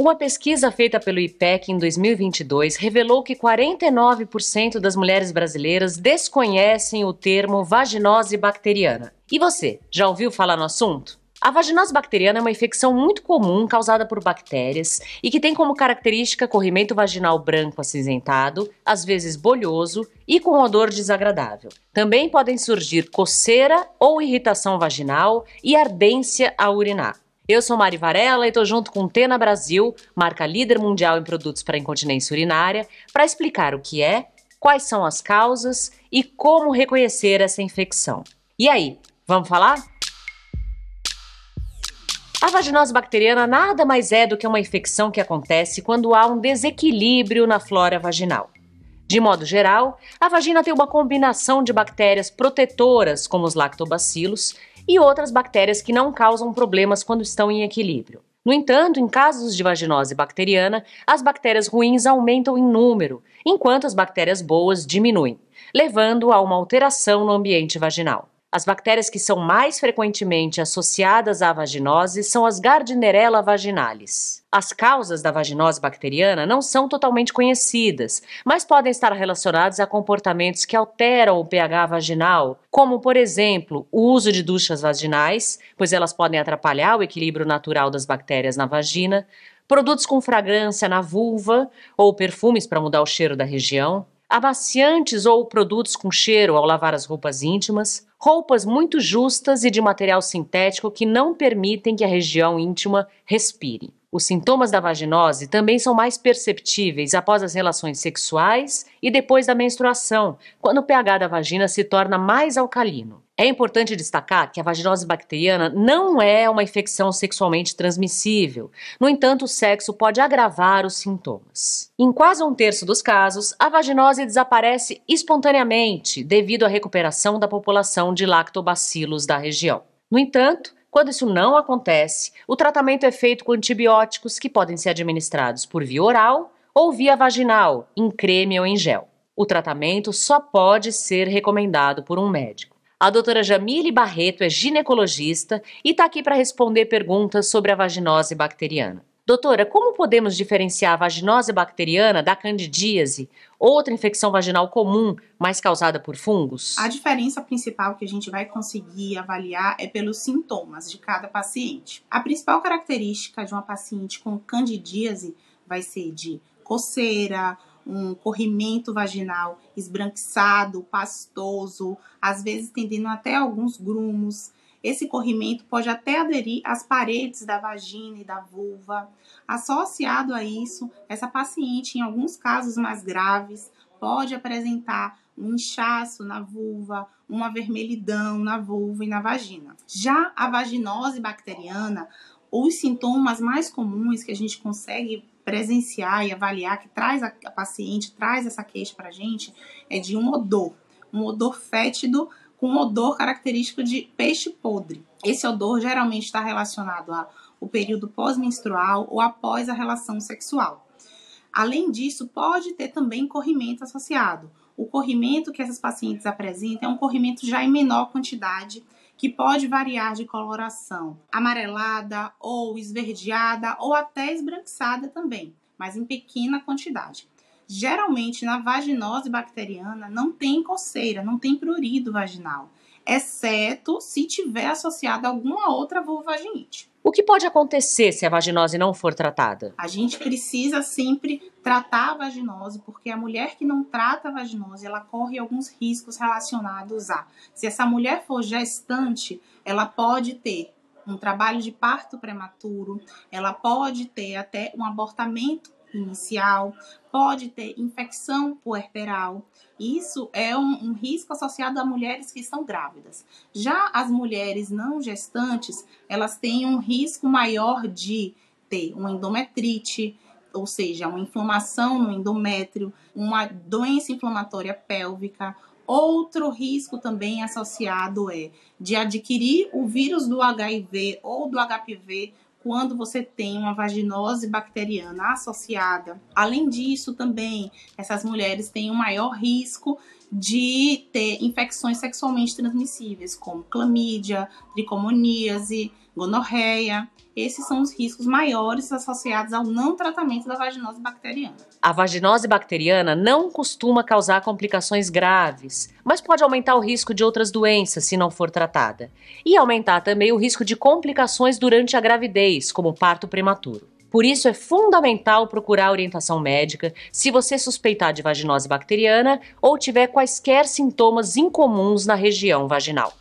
Uma pesquisa feita pelo IPEC em 2022 revelou que 49% das mulheres brasileiras desconhecem o termo vaginose bacteriana. E você, já ouviu falar no assunto? A vaginose bacteriana é uma infecção muito comum causada por bactérias e que tem como característica corrimento vaginal branco acinzentado, às vezes bolhoso e com odor desagradável. Também podem surgir coceira ou irritação vaginal e ardência ao urinar. Eu sou Mari Varela e estou junto com Tena Brasil, marca líder mundial em produtos para incontinência urinária, para explicar o que é, quais são as causas e como reconhecer essa infecção. E aí, vamos falar? A vaginose bacteriana nada mais é do que uma infecção que acontece quando há um desequilíbrio na flora vaginal. De modo geral, a vagina tem uma combinação de bactérias protetoras, como os lactobacilos, e outras bactérias que não causam problemas quando estão em equilíbrio. No entanto, em casos de vaginose bacteriana, as bactérias ruins aumentam em número, enquanto as bactérias boas diminuem, levando a uma alteração no ambiente vaginal. As bactérias que são mais frequentemente associadas à vaginose são as Gardnerella vaginalis. As causas da vaginose bacteriana não são totalmente conhecidas, mas podem estar relacionadas a comportamentos que alteram o pH vaginal, como, por exemplo, o uso de duchas vaginais, pois elas podem atrapalhar o equilíbrio natural das bactérias na vagina, produtos com fragrância na vulva ou perfumes para mudar o cheiro da região, amaciantes ou produtos com cheiro ao lavar as roupas íntimas, roupas muito justas e de material sintético que não permitem que a região íntima respire. Os sintomas da vaginose também são mais perceptíveis após as relações sexuais e depois da menstruação, quando o pH da vagina se torna mais alcalino. É importante destacar que a vaginose bacteriana não é uma infecção sexualmente transmissível. No entanto, o sexo pode agravar os sintomas. Em quase um terço dos casos, a vaginose desaparece espontaneamente devido à recuperação da população de lactobacilos da região. No entanto, quando isso não acontece, o tratamento é feito com antibióticos que podem ser administrados por via oral ou via vaginal, em creme ou em gel. O tratamento só pode ser recomendado por um médico. A doutora Jamile Barreto é ginecologista e está aqui para responder perguntas sobre a vaginose bacteriana. Doutora, como podemos diferenciar a vaginose bacteriana da candidíase, outra infecção vaginal comum, mas causada por fungos? A diferença principal que a gente vai conseguir avaliar é pelos sintomas de cada paciente. A principal característica de uma paciente com candidíase vai ser de coceira, um corrimento vaginal esbranquiçado, pastoso, às vezes tendendo até alguns grumos. Esse corrimento pode até aderir às paredes da vagina e da vulva. Associado a isso, essa paciente, em alguns casos mais graves, pode apresentar um inchaço na vulva, uma vermelhidão na vulva e na vagina. Já a vaginose bacteriana, os sintomas mais comuns que a gente consegue presenciar e avaliar, que traz a, a paciente, traz essa queixa para a gente, é de um odor, um odor fétido com um odor característico de peixe podre. Esse odor geralmente está relacionado ao período pós-menstrual ou após a relação sexual. Além disso, pode ter também corrimento associado. O corrimento que essas pacientes apresentam é um corrimento já em menor quantidade, que pode variar de coloração, amarelada ou esverdeada ou até esbranquiçada também, mas em pequena quantidade. Geralmente na vaginose bacteriana não tem coceira, não tem prurido vaginal exceto se tiver associada alguma outra vulvaginite. O que pode acontecer se a vaginose não for tratada? A gente precisa sempre tratar a vaginose, porque a mulher que não trata a vaginose, ela corre alguns riscos relacionados a. Se essa mulher for gestante, ela pode ter um trabalho de parto prematuro, ela pode ter até um abortamento inicial, pode ter infecção puerperal. Isso é um, um, risco associado a mulheres que estão grávidas. Já as mulheres não gestantes, elas têm um risco maior de ter uma endometrite, ou seja, uma inflamação no endométrio, uma doença inflamatória pélvica. Outro risco também associado é de adquirir o vírus do HIV ou do HPV quando você tem uma vaginose bacteriana associada. Além disso, também essas mulheres têm um maior risco de ter infecções sexualmente transmissíveis, como clamídia, tricomoníase, gonorreia. Esses são os riscos maiores associados ao não tratamento da vaginose bacteriana. A vaginose bacteriana não costuma causar complicações graves, mas pode aumentar o risco de outras doenças se não for tratada, e aumentar também o risco de complicações durante a gravidez, como parto prematuro. Por isso é fundamental procurar orientação médica se você suspeitar de vaginose bacteriana ou tiver quaisquer sintomas incomuns na região vaginal.